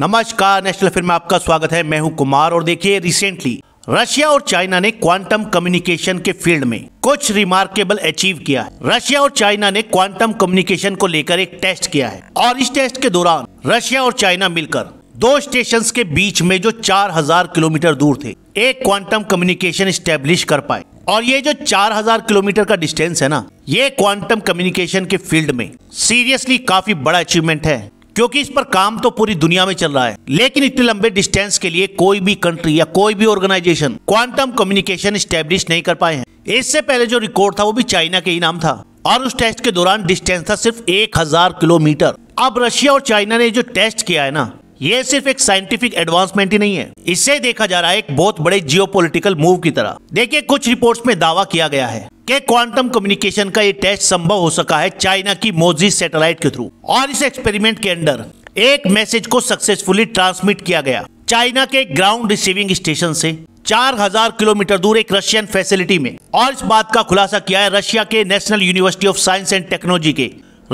नमस्कार national film में आपका स्वागत है मैं हूं कुमार और देखिए रिसेंटली रशिया और चाइना ने क्वांटम कम्युनिकेशन के फील्ड में कुछ रिमार्केबल अचीव किया है रशिया और चाइना ने क्वांटम कम्युनिकेशन को लेकर एक टेस्ट किया है और इस टेस्ट के दौरान रशिया और चाइना मिलकर दो स्टेशन के बीच में जो चार किलोमीटर दूर थे एक क्वांटम कम्युनिकेशन स्टेब्लिश कर पाए और ये जो 4000 किलोमीटर का डिस्टेंस है ना ये क्वांटम कम्युनिकेशन के फील्ड में सीरियसली काफी बड़ा अचीवमेंट है क्योंकि इस पर काम तो पूरी दुनिया में चल रहा है लेकिन इतने लंबे डिस्टेंस के लिए कोई भी कंट्री या कोई भी ऑर्गेनाइजेशन क्वांटम कम्युनिकेशन स्टेब्लिश नहीं कर पाए हैं इससे पहले जो रिकॉर्ड था वो भी चाइना के ही नाम था और उस टेस्ट के दौरान डिस्टेंस था सिर्फ एक हजार किलोमीटर अब रशिया और चाइना ने जो टेस्ट किया है ना ये सिर्फ एक साइंटिफिक एडवांसमेंट ही नहीं है इससे देखा जा रहा है एक बहुत बड़े जियोपॉलिटिकल मूव की तरह देखिए कुछ रिपोर्ट्स में दावा किया गया है के क्वांटम कम्युनिकेशन का ये टेस्ट संभव हो सका है चाइना की मोजी सैटेलाइट के थ्रू और इस एक्सपेरिमेंट के अंदर एक मैसेज को सक्सेसफुली ट्रांसमिट किया गया चाइना के ग्राउंड रिसीविंग स्टेशन से 4000 किलोमीटर दूर एक रशियन फैसिलिटी में और इस बात का खुलासा किया है रशिया के national university of science and technology के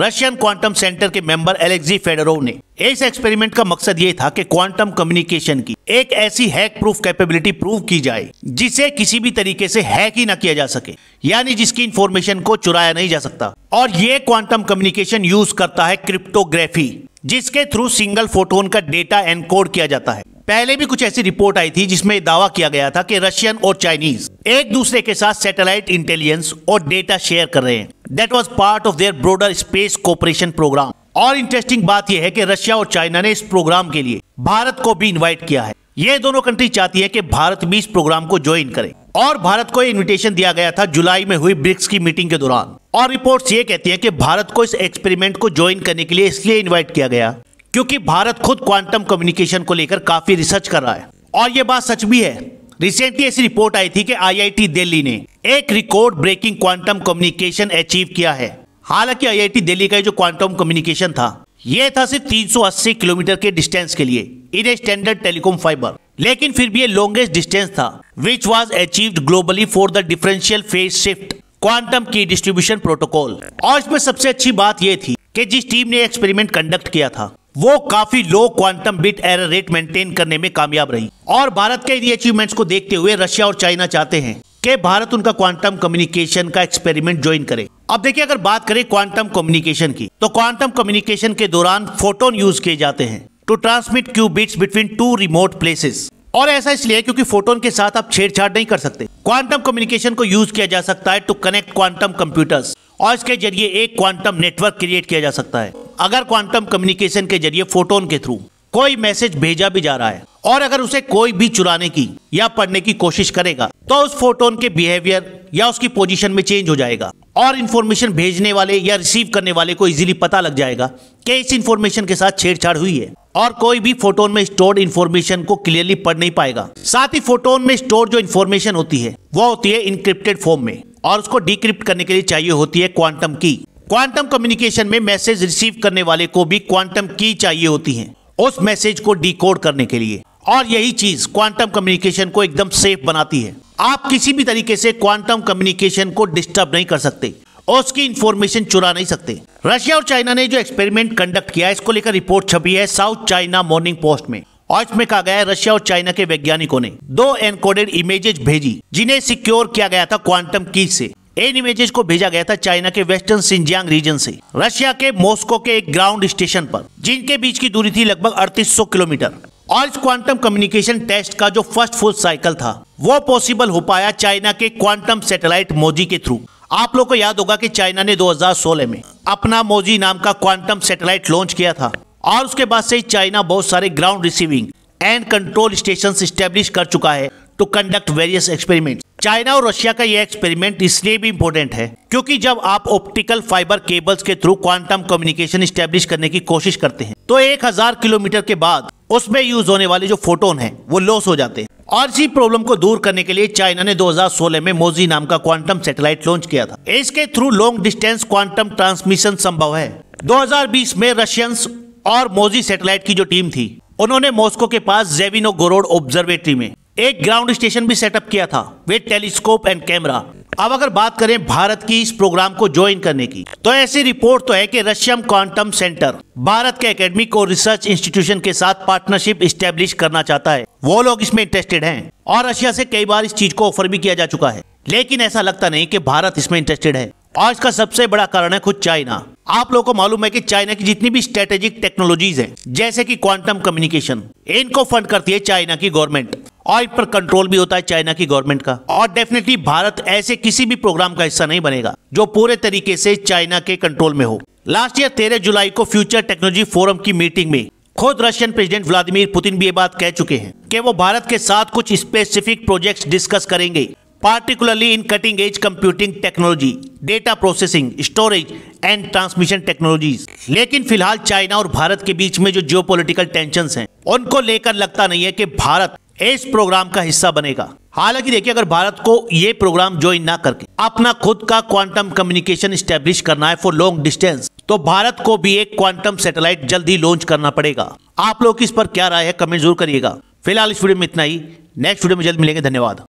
रशियन क्वांटम सेंटर के मेंबर एलेक्सी फेडरोव ने इस एक्सपेरिमेंट का मकसद ये था कि क्वांटम कम्युनिकेशन की एक ऐसी हैक प्रूफ कैपेबिलिटी प्रूव की जाए जिसे किसी भी तरीके से हैक ही ना किया जा सके यानी जिसकी इंफॉर्मेशन को चुराया नहीं जा सकता और ये क्वांटम कम्युनिकेशन यूज करता है क्रिप्टोग्राफी जिसके थ्रू सिंगल फोटोन का डेटा एनकोड किया जाता है पहले भी कुछ ऐसी रिपोर्ट आई थी जिसमें दावा किया गया था कि रशियन और चाइनीज एक दूसरे के साथ सैटेलाइट इंटेलिजेंस और डेटा शेयर कर रहे हैं that was part of their broader space cooperation programme और इंटरेस्टिंग बात यह है कि रशिया और चाइना ने इस प्रोग्राम के लिए भारत को भी इन्वाइट किया है ये दोनों कंट्री चाहती है कि भारत भी इस प्रोग्राम को ज्वाइन करे और भारत को इनविटेशन दिया गया था जुलाई में हुई ब्रिक्स की मीटिंग के दौरान और रिपोर्ट्स ये कहती हैं कि भारत को इस एक्सपेरिमेंट को ज्वाइन करने के लिए इसलिए इनवाइट किया गया क्योंकि भारत खुद क्वांटम कम्युनिकेशन को लेकर काफी रिसर्च कर रहा है और ये बात सच भी है रिसेंटली ऐसी रिपोर्ट आई थी कि आईआईटी दिल्ली ने एक record breaking quantum communication achieve किया है हालांकि आईआईटी दिल्ली का जो क्वांटम कम्युनिकेशन था यह था सिर्फ 380 किलोमीटर के डिस्टेंस के लिए इन स्टैंडर्ड टेलीकॉम फाइबर लेकिन फिर भी ये लॉन्गेस्ट डिस्टेंस था which was achieve globally for the differential phase shift quantum key distribution protocol और इसमें सबसे अच्छी बात यह थी कि जिस टीम ने एक्सपेरिमेंट कंडक्ट किया था वो काफी low quantum bit error rate maintain करने में कामयाब रही और भारत के इन अचीवमेंट्स को देखते हुए रशिया और चाइना चाहते हैं के भारत उनका क्वांटम कम्युनिकेशन का एक्सपेरिमेंट ज्वाइन करे अब देखिए अगर बात करें क्वांटम कम्युनिकेशन की तो क्वांटम कम्युनिकेशन के दौरान फोटोन यूज किए जाते हैं to transmit qubits between two remote places और ऐसा इसलिए क्योंकि फोटोन के साथ आप छेड़छाड़ नहीं कर सकते क्वांटम कम्युनिकेशन को यूज किया जा सकता है टू कनेक्ट क्वांटम कंप्यूटर्स और इसके जरिए एक क्वांटम नेटवर्क क्रिएट किया जा सकता है अगर क्वांटम कम्युनिकेशन के जरिए फोटोन के थ्रू कोई मैसेज भेजा भी जा रहा है और अगर उसे कोई भी चुराने की या पढ़ने की कोशिश करेगा तो उस फोटोन के बिहेवियर या उसकी पोजीशन में चेंज हो जाएगा और इन्फॉर्मेशन भेजने वाले या रिसीव करने वाले को इजीली पता लग जाएगा कि इस इन्फॉर्मेशन के साथ छेड़छाड़ हुई है और कोई भी फोटोन में स्टोर्ड इन्फॉर्मेशन को क्लियरली पढ़ नहीं पाएगा साथ ही फोटोन में स्टोर जो इन्फॉर्मेशन होती है वो होती है इनक्रिप्टेड फॉर्म में और उसको डिक्रिप्ट करने के लिए चाहिए होती है क्वांटम की क्वांटम कम्युनिकेशन में मैसेज रिसीव करने वाले को भी क्वांटम की चाहिए होती है उस मैसेज को डिकोड करने के लिए और यही चीज क्वांटम कम्युनिकेशन को एकदम सेफ बनाती है आप किसी भी तरीके से क्वांटम कम्युनिकेशन को डिस्टर्ब नहीं कर सकते और उसकी इंफॉर्मेशन चुरा नहीं सकते रशिया और चाइना ने जो एक्सपेरिमेंट कंडक्ट किया इसको लेकर रिपोर्ट छपी है साउथ चाइना मॉर्निंग पोस्ट में और इसमें कहा गया है रशिया और चाइना के वैज्ञानिकों ने दो एनकोडेड इमेजेस भेजी जिन्हें सिक्योर किया गया था क्वांटम की से इन इमेजेस को भेजा गया था चाइना के वेस्टर्न सिंजियांग रीजन से रशिया के मॉस्को के एक ग्राउंड स्टेशन पर जिनके बीच की दूरी थी लगभग 3800 किलोमीटर इस क्वांटम कम्युनिकेशन टेस्ट का जो फर्स्ट फुल साइकिल था वो पॉसिबल हो पाया चाइना के क्वांटम सैटेलाइट मोजी के थ्रू आप लोग को याद होगा कि चाइना ने 2016 में अपना मोजी नाम का क्वांटम सैटेलाइट लॉन्च किया था और उसके बाद से चाइना बहुत सारे ground receiving and control station establish कर चुका है to conduct various experiment China और रशिया का यह एक्सपेरिमेंट इसलिए भी इम्पोर्टेंट है क्योंकि जब आप ऑप्टिकल फाइबर केबल्स के थ्रू क्वांटम कम्युनिकेशन स्टेब्लिश करने की कोशिश करते हैं तो 1000 किलोमीटर के बाद उसमें यूज होने वाले जो फोटोन हैं वो लॉस हो जाते हैं और इसी प्रॉब्लम को दूर करने के लिए चाइना ने 2016 में मोजी नाम का क्वांटम सैटेलाइट लॉन्च किया था इसके through long distance quantum transmission संभव है 2020 में रशियंस और मोजी सैटेलाइट की जो टीम थी उन्होंने मॉस्को के पास जेविनो गोरोड ऑब्जर्वेटरी में एक ग्राउंड स्टेशन भी सेटअप किया था विद टेलीस्कोप एंड कैमरा अब अगर बात करें भारत की इस प्रोग्राम को ज्वाइन करने की तो ऐसी रिपोर्ट तो है कि रशियम क्वांटम सेंटर भारत के एकेडमिक और रिसर्च इंस्टीट्यूशन के साथ पार्टनरशिप स्टेब्लिश करना चाहता है वो लोग इसमें इंटरेस्टेड हैं और रशिया से कई बार इस चीज को ऑफर भी किया जा चुका है लेकिन ऐसा लगता नहीं कि भारत इसमें इंटरेस्टेड है और इसका सबसे बड़ा कारण है खुद चाइना आप लोगों को मालूम है कि चाइना की जितनी भी स्ट्रेटेजिक टेक्नोलॉजीज हैं जैसे कि क्वांटम कम्युनिकेशन इनको फंड करती है चाइना की गवर्नमेंट ऑयल पर कंट्रोल भी होता है चाइना की गवर्नमेंट का और डेफिनेटली भारत ऐसे किसी भी प्रोग्राम का हिस्सा नहीं बनेगा जो पूरे तरीके से चाइना के कंट्रोल में हो लास्ट ईयर तेरह जुलाई को फ्यूचर टेक्नोलॉजी फोरम की मीटिंग में खुद रशियन प्रेसिडेंट व्लादिमीर पुतिन भी ये बात कह चुके हैं कि वो भारत के साथ कुछ स्पेसिफिक प्रोजेक्ट्स डिस्कस करेंगे particularly in cutting edge computing technology data processing storage and transmission technologies लेकिन फिलहाल चाइना और भारत के बीच में जो पोलिटिकल टेंशन है उनको लेकर लगता नहीं है कि भारत इस प्रोग्राम का हिस्सा बनेगा हालांकि देखिए अगर भारत को ये प्रोग्राम ज्वाइन ना करके अपना खुद का क्वांटम कम्युनिकेशन स्टेब्लिश करना है फॉर लॉन्ग डिस्टेंस तो भारत को भी एक क्वांटम सैटेलाइट जल्द ही लॉन्च करना पड़ेगा आप लोग इस पर क्या राय है कमेंट जरूर करिएगा फिलहाल इस वीडियो में इतना ही नेक्स्ट वीडियो में जल्द मिलेंगे धन्यवाद